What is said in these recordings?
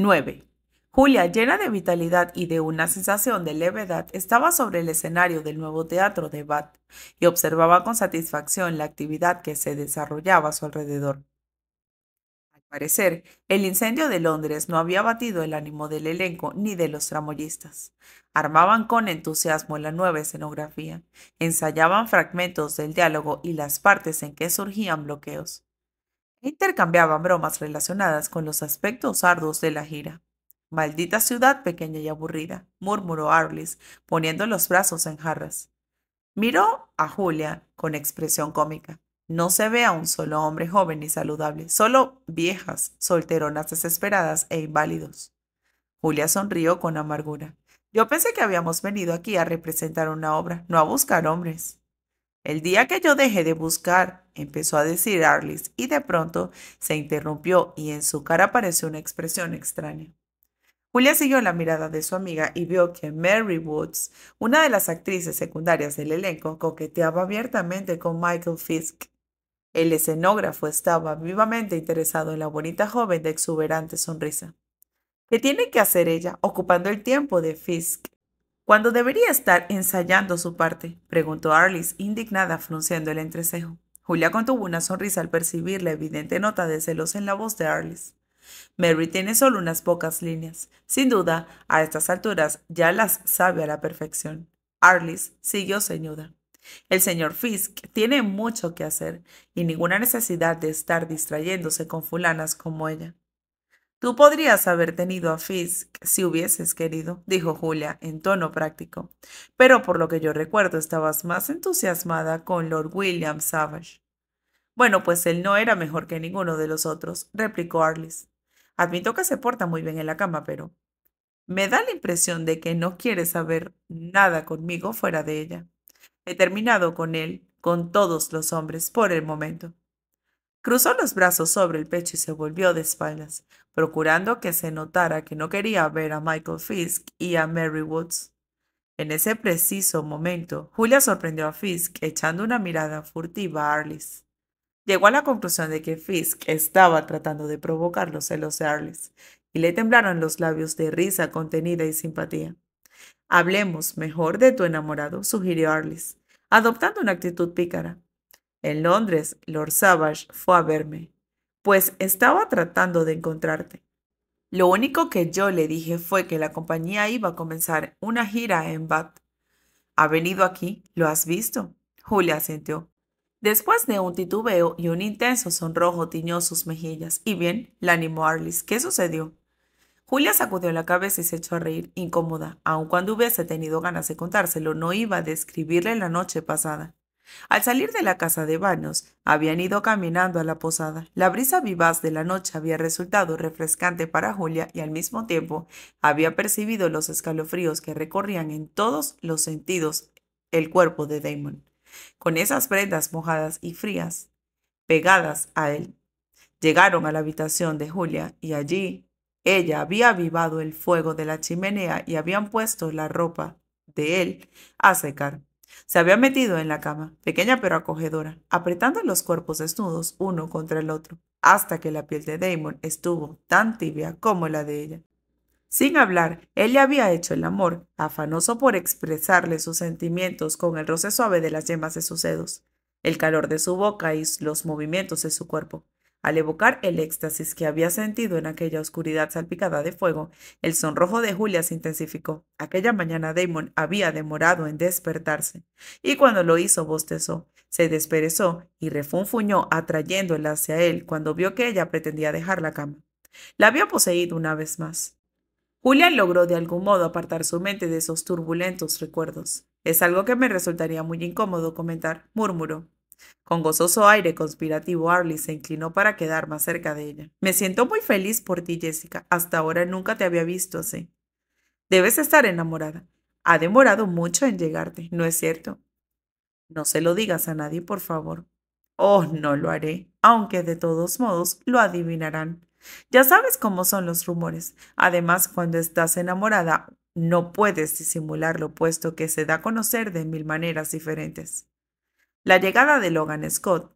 9. Julia, llena de vitalidad y de una sensación de levedad, estaba sobre el escenario del nuevo teatro de Bath y observaba con satisfacción la actividad que se desarrollaba a su alrededor. Al parecer, el incendio de Londres no había batido el ánimo del elenco ni de los tramoyistas. Armaban con entusiasmo la nueva escenografía, ensayaban fragmentos del diálogo y las partes en que surgían bloqueos. Intercambiaban bromas relacionadas con los aspectos arduos de la gira. Maldita ciudad pequeña y aburrida, murmuró Arlis, poniendo los brazos en jarras. Miró a Julia con expresión cómica. No se ve a un solo hombre joven y saludable, solo viejas, solteronas desesperadas e inválidos. Julia sonrió con amargura. Yo pensé que habíamos venido aquí a representar una obra, no a buscar hombres. El día que yo dejé de buscar, empezó a decir Arliss y de pronto se interrumpió y en su cara apareció una expresión extraña. Julia siguió la mirada de su amiga y vio que Mary Woods, una de las actrices secundarias del elenco, coqueteaba abiertamente con Michael Fisk. El escenógrafo estaba vivamente interesado en la bonita joven de exuberante sonrisa. ¿Qué tiene que hacer ella ocupando el tiempo de Fisk? cuando debería estar ensayando su parte? preguntó Arliss indignada, frunciendo el entrecejo. Julia contuvo una sonrisa al percibir la evidente nota de celos en la voz de Arliss. Mary tiene solo unas pocas líneas. Sin duda, a estas alturas ya las sabe a la perfección. Arliss siguió ceñuda. El señor Fisk tiene mucho que hacer y ninguna necesidad de estar distrayéndose con fulanas como ella. Tú podrías haber tenido a Fisk si hubieses querido, dijo Julia en tono práctico, pero por lo que yo recuerdo estabas más entusiasmada con Lord William Savage. Bueno, pues él no era mejor que ninguno de los otros, replicó Arliss. Admito que se porta muy bien en la cama, pero me da la impresión de que no quiere saber nada conmigo fuera de ella. He terminado con él, con todos los hombres, por el momento. Cruzó los brazos sobre el pecho y se volvió de espaldas, procurando que se notara que no quería ver a Michael Fisk y a Mary Woods. En ese preciso momento, Julia sorprendió a Fisk echando una mirada furtiva a Arliss. Llegó a la conclusión de que Fisk estaba tratando de provocar los celos de Arliss, y le temblaron los labios de risa contenida y simpatía. Hablemos mejor de tu enamorado, sugirió Arliss, adoptando una actitud pícara. En Londres, Lord Savage fue a verme, pues estaba tratando de encontrarte. Lo único que yo le dije fue que la compañía iba a comenzar una gira en Bath. ¿Ha venido aquí? ¿Lo has visto? Julia asintió. Después de un titubeo y un intenso sonrojo tiñó sus mejillas. Y bien, la animó Arlis. ¿Qué sucedió? Julia sacudió la cabeza y se echó a reír, incómoda. Aun cuando hubiese tenido ganas de contárselo, no iba a describirle la noche pasada. Al salir de la casa de vanos habían ido caminando a la posada. La brisa vivaz de la noche había resultado refrescante para Julia y al mismo tiempo había percibido los escalofríos que recorrían en todos los sentidos el cuerpo de Damon. Con esas prendas mojadas y frías pegadas a él, llegaron a la habitación de Julia y allí ella había avivado el fuego de la chimenea y habían puesto la ropa de él a secar. Se había metido en la cama, pequeña pero acogedora, apretando los cuerpos desnudos uno contra el otro, hasta que la piel de Damon estuvo tan tibia como la de ella. Sin hablar, él le había hecho el amor, afanoso por expresarle sus sentimientos con el roce suave de las yemas de sus dedos, el calor de su boca y los movimientos de su cuerpo. Al evocar el éxtasis que había sentido en aquella oscuridad salpicada de fuego, el sonrojo de Julia se intensificó. Aquella mañana Damon había demorado en despertarse, y cuando lo hizo bostezó, se desperezó y refunfuñó atrayéndola hacia él cuando vio que ella pretendía dejar la cama. La había poseído una vez más. Julia logró de algún modo apartar su mente de esos turbulentos recuerdos. Es algo que me resultaría muy incómodo comentar, murmuró. Con gozoso aire conspirativo, Arley se inclinó para quedar más cerca de ella. Me siento muy feliz por ti, Jessica. Hasta ahora nunca te había visto así. Debes estar enamorada. Ha demorado mucho en llegarte, ¿no es cierto? No se lo digas a nadie, por favor. Oh, no lo haré, aunque de todos modos lo adivinarán. Ya sabes cómo son los rumores. Además, cuando estás enamorada, no puedes disimularlo, puesto que se da a conocer de mil maneras diferentes. La llegada de Logan Scott,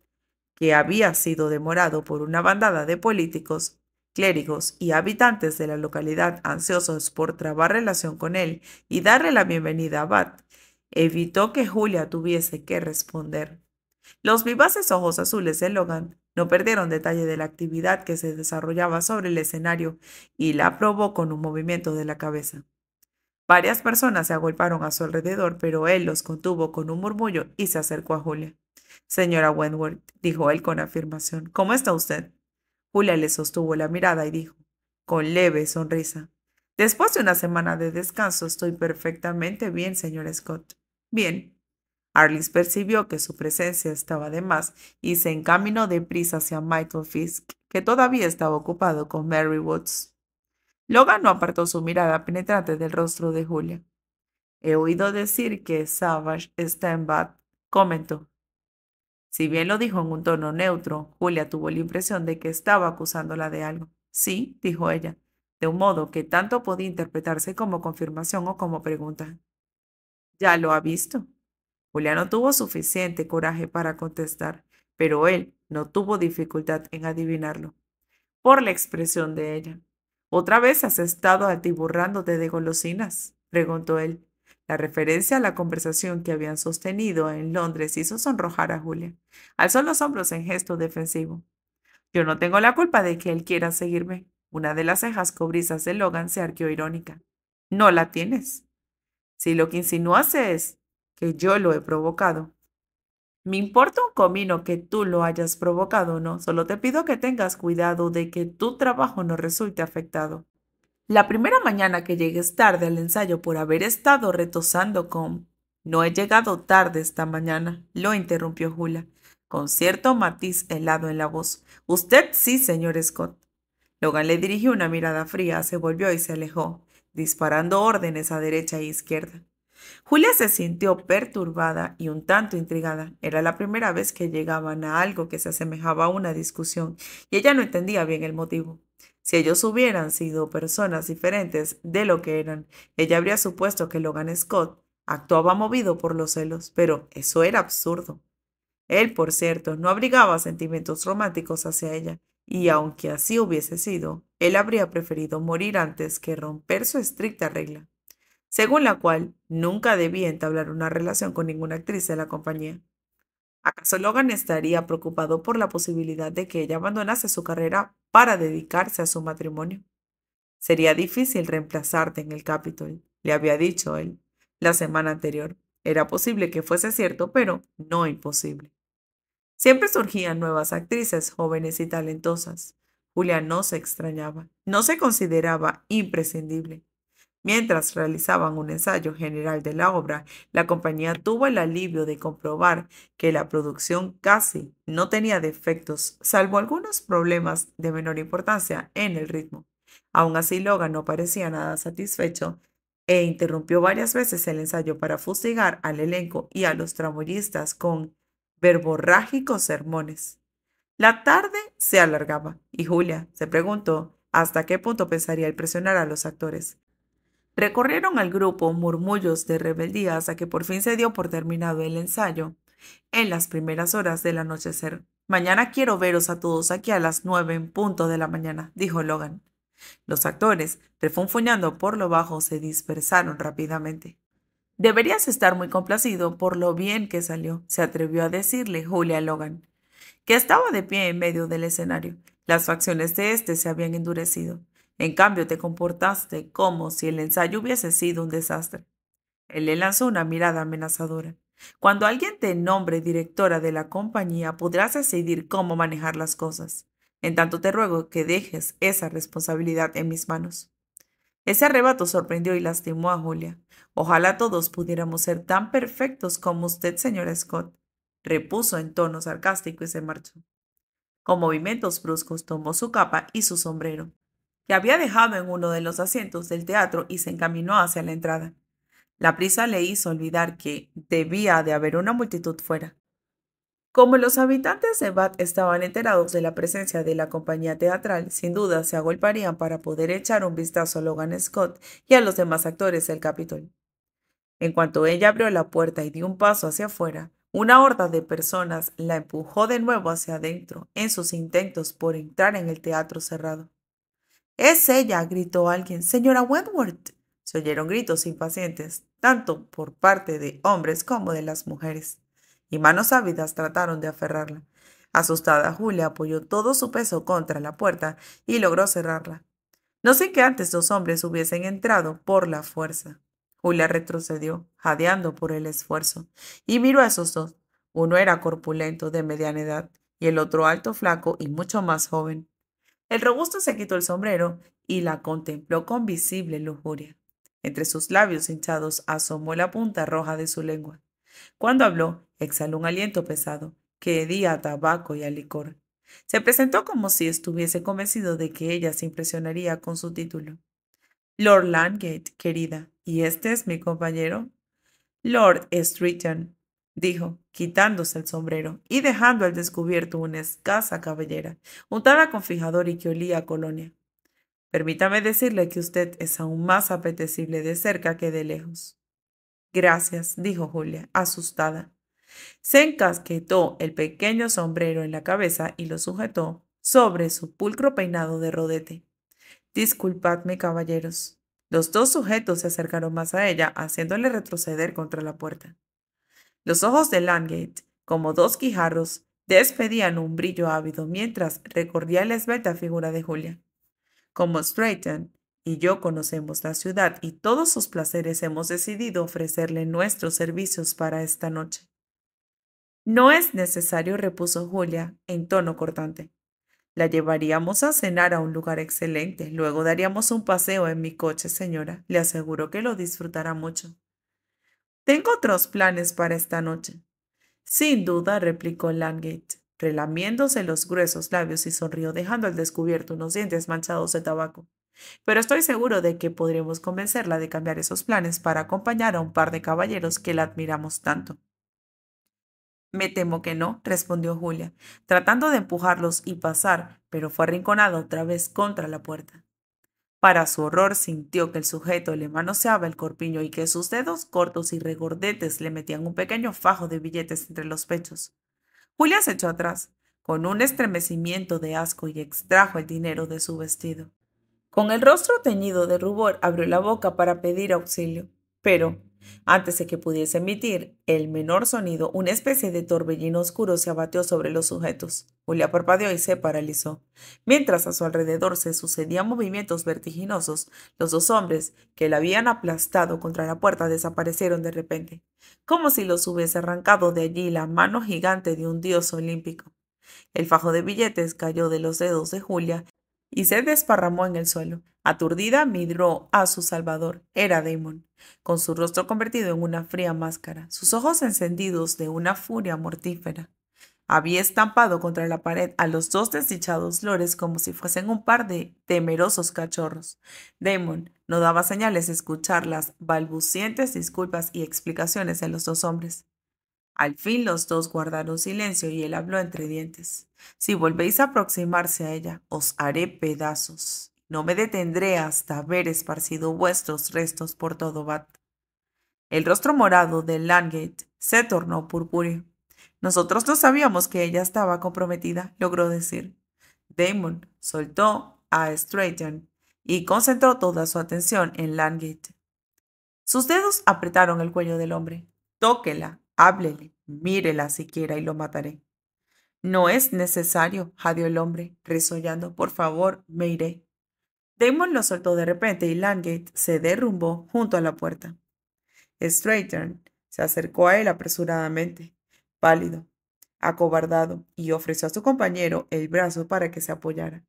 que había sido demorado por una bandada de políticos, clérigos y habitantes de la localidad ansiosos por trabar relación con él y darle la bienvenida a Bat, evitó que Julia tuviese que responder. Los vivaces ojos azules de Logan no perdieron detalle de la actividad que se desarrollaba sobre el escenario y la aprobó con un movimiento de la cabeza. Varias personas se agolparon a su alrededor, pero él los contuvo con un murmullo y se acercó a Julia. Señora Wentworth, dijo él con afirmación, ¿cómo está usted? Julia le sostuvo la mirada y dijo, con leve sonrisa, después de una semana de descanso estoy perfectamente bien, señor Scott. Bien. Arlis percibió que su presencia estaba de más y se encaminó de prisa hacia Michael Fisk, que todavía estaba ocupado con Mary Woods. Logan no apartó su mirada penetrante del rostro de Julia. He oído decir que Savage está en Bath, comentó. Si bien lo dijo en un tono neutro, Julia tuvo la impresión de que estaba acusándola de algo. Sí, dijo ella, de un modo que tanto podía interpretarse como confirmación o como pregunta. Ya lo ha visto. Julia no tuvo suficiente coraje para contestar, pero él no tuvo dificultad en adivinarlo, por la expresión de ella. ¿Otra vez has estado atiburrándote de golosinas? preguntó él. La referencia a la conversación que habían sostenido en Londres hizo sonrojar a Julia. Alzó los hombros en gesto defensivo. Yo no tengo la culpa de que él quiera seguirme. Una de las cejas cobrizas de Logan se arqueó irónica. No la tienes. Si lo que insinúas es que yo lo he provocado, me importa un comino que tú lo hayas provocado o no, solo te pido que tengas cuidado de que tu trabajo no resulte afectado. La primera mañana que llegues tarde al ensayo por haber estado retosando con No he llegado tarde esta mañana, lo interrumpió Julia, con cierto matiz helado en la voz. Usted sí, señor Scott. Logan le dirigió una mirada fría, se volvió y se alejó, disparando órdenes a derecha e izquierda. Julia se sintió perturbada y un tanto intrigada. Era la primera vez que llegaban a algo que se asemejaba a una discusión y ella no entendía bien el motivo. Si ellos hubieran sido personas diferentes de lo que eran, ella habría supuesto que Logan Scott actuaba movido por los celos, pero eso era absurdo. Él, por cierto, no abrigaba sentimientos románticos hacia ella, y aunque así hubiese sido, él habría preferido morir antes que romper su estricta regla según la cual nunca debía entablar una relación con ninguna actriz de la compañía. ¿Acaso Logan estaría preocupado por la posibilidad de que ella abandonase su carrera para dedicarse a su matrimonio? Sería difícil reemplazarte en el Capitol, le había dicho él la semana anterior. Era posible que fuese cierto, pero no imposible. Siempre surgían nuevas actrices jóvenes y talentosas. Julia no se extrañaba, no se consideraba imprescindible. Mientras realizaban un ensayo general de la obra, la compañía tuvo el alivio de comprobar que la producción casi no tenía defectos, salvo algunos problemas de menor importancia en el ritmo. Aún así, Logan no parecía nada satisfecho e interrumpió varias veces el ensayo para fustigar al elenco y a los tramoyistas con verborrágicos sermones. La tarde se alargaba y Julia se preguntó hasta qué punto pensaría el presionar a los actores. Recorrieron al grupo murmullos de rebeldía hasta que por fin se dio por terminado el ensayo. En las primeras horas del anochecer. Mañana quiero veros a todos aquí a las nueve en punto de la mañana, dijo Logan. Los actores, refunfuñando por lo bajo, se dispersaron rápidamente. Deberías estar muy complacido por lo bien que salió, se atrevió a decirle Julia Logan, que estaba de pie en medio del escenario. Las facciones de éste se habían endurecido. En cambio, te comportaste como si el ensayo hubiese sido un desastre. Él le lanzó una mirada amenazadora. Cuando alguien te nombre directora de la compañía, podrás decidir cómo manejar las cosas. En tanto te ruego que dejes esa responsabilidad en mis manos. Ese arrebato sorprendió y lastimó a Julia. Ojalá todos pudiéramos ser tan perfectos como usted, señora Scott, repuso en tono sarcástico y se marchó. Con movimientos bruscos tomó su capa y su sombrero que había dejado en uno de los asientos del teatro y se encaminó hacia la entrada. La prisa le hizo olvidar que debía de haber una multitud fuera. Como los habitantes de Bath estaban enterados de la presencia de la compañía teatral, sin duda se agolparían para poder echar un vistazo a Logan Scott y a los demás actores del Capitol. En cuanto ella abrió la puerta y dio un paso hacia afuera, una horda de personas la empujó de nuevo hacia adentro en sus intentos por entrar en el teatro cerrado. Es ella, gritó alguien. Señora Wentworth. Se oyeron gritos impacientes, tanto por parte de hombres como de las mujeres, y manos ávidas trataron de aferrarla. Asustada, Julia apoyó todo su peso contra la puerta y logró cerrarla. No sé que antes dos hombres hubiesen entrado por la fuerza. Julia retrocedió, jadeando por el esfuerzo, y miró a esos dos. Uno era corpulento, de mediana edad, y el otro alto, flaco y mucho más joven. El robusto se quitó el sombrero y la contempló con visible lujuria. Entre sus labios hinchados asomó la punta roja de su lengua. Cuando habló, exhaló un aliento pesado, que edía a tabaco y a licor. Se presentó como si estuviese convencido de que ella se impresionaría con su título. Lord Langate, querida, ¿y este es mi compañero? Lord Streeton, dijo, quitándose el sombrero y dejando al descubierto una escasa cabellera, untada con fijador y que olía a colonia. Permítame decirle que usted es aún más apetecible de cerca que de lejos. Gracias, dijo Julia, asustada. Se encasquetó el pequeño sombrero en la cabeza y lo sujetó sobre su pulcro peinado de rodete. Disculpadme, caballeros. Los dos sujetos se acercaron más a ella, haciéndole retroceder contra la puerta. Los ojos de Langate, como dos guijarros, despedían un brillo ávido mientras recordía la esbelta figura de Julia. Como Strayton y yo conocemos la ciudad y todos sus placeres, hemos decidido ofrecerle nuestros servicios para esta noche. No es necesario, repuso Julia en tono cortante. La llevaríamos a cenar a un lugar excelente. Luego daríamos un paseo en mi coche, señora. Le aseguro que lo disfrutará mucho. Tengo otros planes para esta noche. Sin duda, replicó Langate, relamiéndose los gruesos labios y sonrió, dejando al descubierto unos dientes manchados de tabaco. Pero estoy seguro de que podremos convencerla de cambiar esos planes para acompañar a un par de caballeros que la admiramos tanto. Me temo que no, respondió Julia, tratando de empujarlos y pasar, pero fue arrinconada otra vez contra la puerta. Para su horror sintió que el sujeto le manoseaba el corpiño y que sus dedos cortos y regordetes le metían un pequeño fajo de billetes entre los pechos. Julia se echó atrás, con un estremecimiento de asco y extrajo el dinero de su vestido. Con el rostro teñido de rubor abrió la boca para pedir auxilio, pero antes de que pudiese emitir el menor sonido, una especie de torbellino oscuro se abatió sobre los sujetos. Julia parpadeó y se paralizó. Mientras a su alrededor se sucedían movimientos vertiginosos, los dos hombres que la habían aplastado contra la puerta desaparecieron de repente, como si los hubiese arrancado de allí la mano gigante de un dios olímpico. El fajo de billetes cayó de los dedos de Julia y se desparramó en el suelo. Aturdida, miró a su salvador. Era Damon, con su rostro convertido en una fría máscara, sus ojos encendidos de una furia mortífera. Había estampado contra la pared a los dos desdichados lores como si fuesen un par de temerosos cachorros. Damon no daba señales de escuchar las balbucientes disculpas y explicaciones de los dos hombres. Al fin los dos guardaron silencio y él habló entre dientes. Si volvéis a aproximarse a ella, os haré pedazos. No me detendré hasta haber esparcido vuestros restos por todo Bat. El rostro morado de Langate se tornó purpúreo. Nosotros no sabíamos que ella estaba comprometida, logró decir. Damon soltó a Strayton y concentró toda su atención en Langate. Sus dedos apretaron el cuello del hombre. Tóquela, háblele, mírela siquiera y lo mataré. No es necesario, jadeó el hombre, resollando, por favor, me iré. Damon lo soltó de repente y Langate se derrumbó junto a la puerta. Straightern se acercó a él apresuradamente, pálido, acobardado, y ofreció a su compañero el brazo para que se apoyara.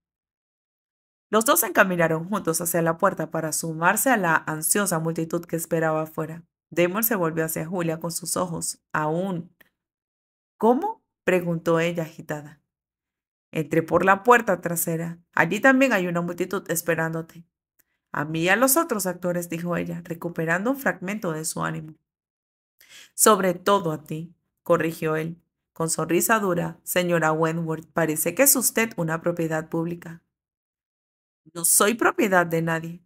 Los dos se encaminaron juntos hacia la puerta para sumarse a la ansiosa multitud que esperaba afuera. Damon se volvió hacia Julia con sus ojos aún. ¿Cómo? preguntó ella agitada. Entré por la puerta trasera. Allí también hay una multitud esperándote. A mí y a los otros actores, dijo ella, recuperando un fragmento de su ánimo. Sobre todo a ti, corrigió él, con sonrisa dura. Señora Wentworth, parece que es usted una propiedad pública. No soy propiedad de nadie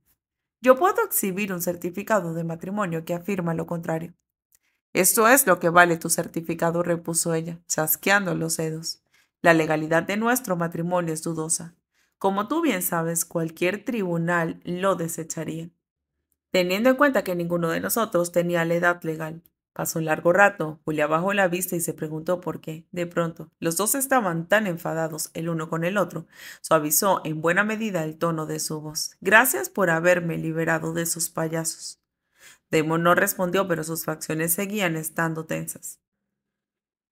yo puedo exhibir un certificado de matrimonio que afirma lo contrario. Esto es lo que vale tu certificado, repuso ella, chasqueando los dedos. La legalidad de nuestro matrimonio es dudosa. Como tú bien sabes, cualquier tribunal lo desecharía, teniendo en cuenta que ninguno de nosotros tenía la edad legal. Pasó un largo rato, Julia bajó la vista y se preguntó por qué, de pronto, los dos estaban tan enfadados el uno con el otro. Suavizó en buena medida el tono de su voz. Gracias por haberme liberado de esos payasos. Damon no respondió, pero sus facciones seguían estando tensas.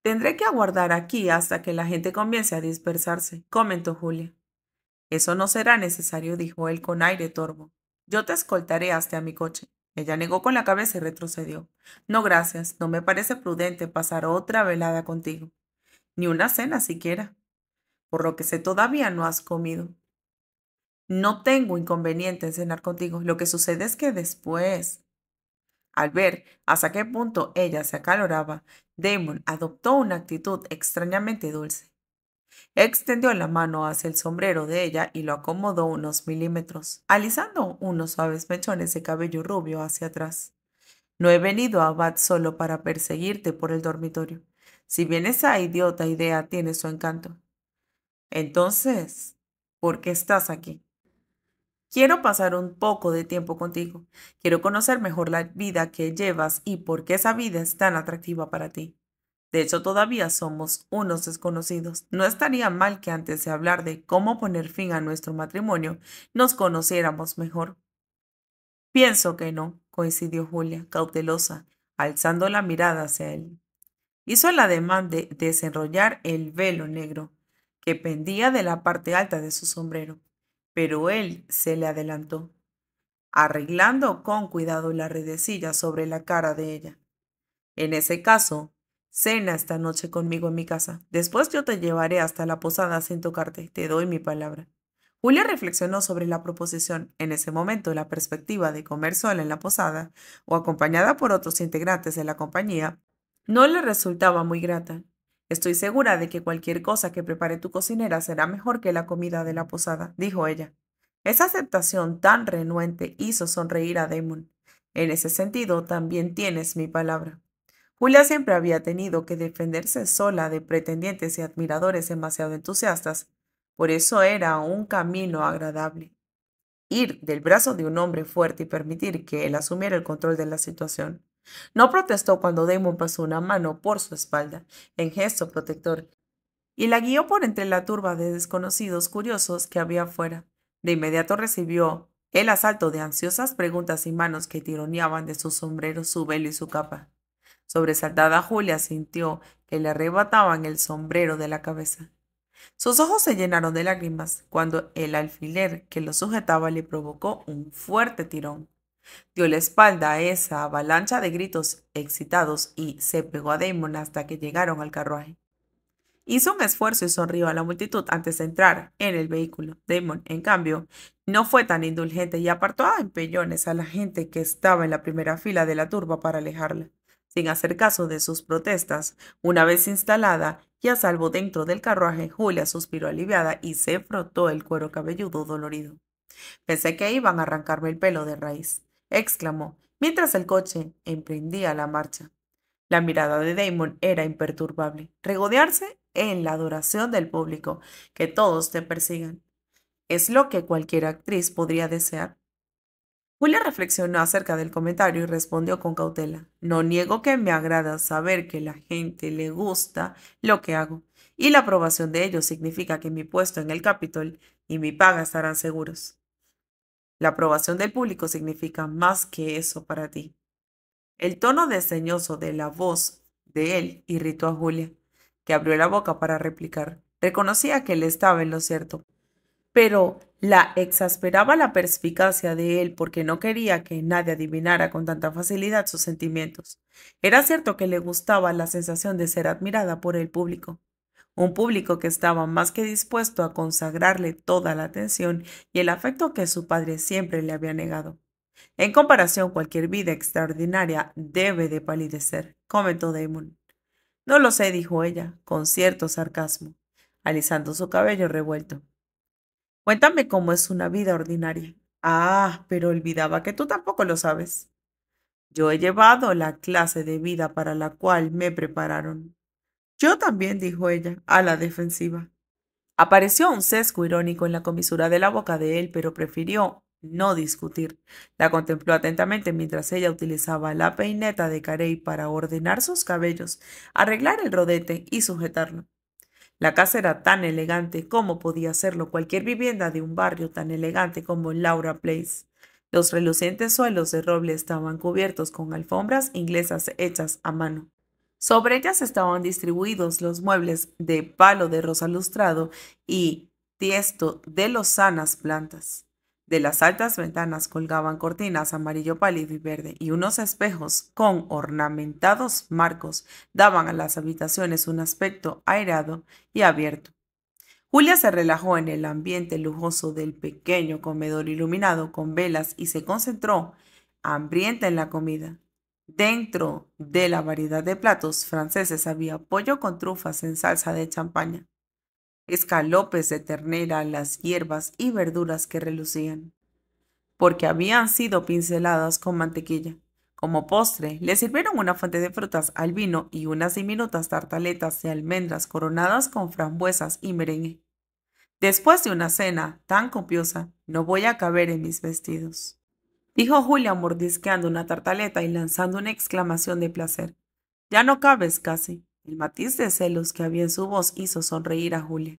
Tendré que aguardar aquí hasta que la gente comience a dispersarse, comentó Julia. Eso no será necesario, dijo él con aire torvo. Yo te escoltaré hasta mi coche. Ella negó con la cabeza y retrocedió. No, gracias, no me parece prudente pasar otra velada contigo. Ni una cena siquiera. Por lo que sé, todavía no has comido. No tengo inconveniente en cenar contigo. Lo que sucede es que después... Al ver hasta qué punto ella se acaloraba, Damon adoptó una actitud extrañamente dulce. Extendió la mano hacia el sombrero de ella y lo acomodó unos milímetros, alisando unos suaves mechones de cabello rubio hacia atrás. No he venido a Abad solo para perseguirte por el dormitorio. Si bien esa idiota idea tiene su encanto. Entonces, ¿por qué estás aquí? Quiero pasar un poco de tiempo contigo. Quiero conocer mejor la vida que llevas y por qué esa vida es tan atractiva para ti. De hecho, todavía somos unos desconocidos. No estaría mal que antes de hablar de cómo poner fin a nuestro matrimonio, nos conociéramos mejor. Pienso que no, coincidió Julia, cautelosa, alzando la mirada hacia él. Hizo el ademán de desenrollar el velo negro que pendía de la parte alta de su sombrero, pero él se le adelantó, arreglando con cuidado la redecilla sobre la cara de ella. En ese caso, Cena esta noche conmigo en mi casa. Después yo te llevaré hasta la posada sin tocarte. Te doy mi palabra. Julia reflexionó sobre la proposición. En ese momento, la perspectiva de comer sola en la posada o acompañada por otros integrantes de la compañía no le resultaba muy grata. Estoy segura de que cualquier cosa que prepare tu cocinera será mejor que la comida de la posada, dijo ella. Esa aceptación tan renuente hizo sonreír a Damon. En ese sentido, también tienes mi palabra. Julia siempre había tenido que defenderse sola de pretendientes y admiradores demasiado entusiastas, por eso era un camino agradable. Ir del brazo de un hombre fuerte y permitir que él asumiera el control de la situación. No protestó cuando Damon pasó una mano por su espalda, en gesto protector, y la guió por entre la turba de desconocidos curiosos que había afuera. De inmediato recibió el asalto de ansiosas preguntas y manos que tironeaban de su sombrero, su velo y su capa. Sobresaltada Julia sintió que le arrebataban el sombrero de la cabeza. Sus ojos se llenaron de lágrimas cuando el alfiler que lo sujetaba le provocó un fuerte tirón. Dio la espalda a esa avalancha de gritos excitados y se pegó a Damon hasta que llegaron al carruaje. Hizo un esfuerzo y sonrió a la multitud antes de entrar en el vehículo. Damon, en cambio, no fue tan indulgente y apartó a empellones a la gente que estaba en la primera fila de la turba para alejarla sin hacer caso de sus protestas. Una vez instalada y a salvo dentro del carruaje, Julia suspiró aliviada y se frotó el cuero cabelludo dolorido. Pensé que iban a arrancarme el pelo de raíz, exclamó, mientras el coche emprendía la marcha. La mirada de Damon era imperturbable. Regodearse en la adoración del público, que todos te persigan. Es lo que cualquier actriz podría desear. Julia reflexionó acerca del comentario y respondió con cautela. No niego que me agrada saber que la gente le gusta lo que hago, y la aprobación de ellos significa que mi puesto en el Capitol y mi paga estarán seguros. La aprobación del público significa más que eso para ti. El tono desdeñoso de la voz de él irritó a Julia, que abrió la boca para replicar. Reconocía que él estaba en lo cierto, pero la exasperaba la perspicacia de él porque no quería que nadie adivinara con tanta facilidad sus sentimientos. Era cierto que le gustaba la sensación de ser admirada por el público, un público que estaba más que dispuesto a consagrarle toda la atención y el afecto que su padre siempre le había negado. En comparación, cualquier vida extraordinaria debe de palidecer, comentó Damon. No lo sé, dijo ella, con cierto sarcasmo, alisando su cabello revuelto. Cuéntame cómo es una vida ordinaria. Ah, pero olvidaba que tú tampoco lo sabes. Yo he llevado la clase de vida para la cual me prepararon. Yo también, dijo ella, a la defensiva. Apareció un sesgo irónico en la comisura de la boca de él, pero prefirió no discutir. La contempló atentamente mientras ella utilizaba la peineta de Carey para ordenar sus cabellos, arreglar el rodete y sujetarlo. La casa era tan elegante como podía serlo cualquier vivienda de un barrio tan elegante como Laura Place. Los relucientes suelos de roble estaban cubiertos con alfombras inglesas hechas a mano. Sobre ellas estaban distribuidos los muebles de palo de rosa lustrado y tiesto de lozanas plantas. De las altas ventanas colgaban cortinas amarillo pálido y verde y unos espejos con ornamentados marcos daban a las habitaciones un aspecto airado y abierto. Julia se relajó en el ambiente lujoso del pequeño comedor iluminado con velas y se concentró, hambrienta en la comida. Dentro de la variedad de platos franceses había pollo con trufas en salsa de champaña, escalopes de ternera, las hierbas y verduras que relucían, porque habían sido pinceladas con mantequilla. Como postre, le sirvieron una fuente de frutas al vino y unas diminutas tartaletas de almendras coronadas con frambuesas y merengue. Después de una cena tan copiosa, no voy a caber en mis vestidos. Dijo Julia mordisqueando una tartaleta y lanzando una exclamación de placer. Ya no cabes casi. El matiz de celos que había en su voz hizo sonreír a Julia.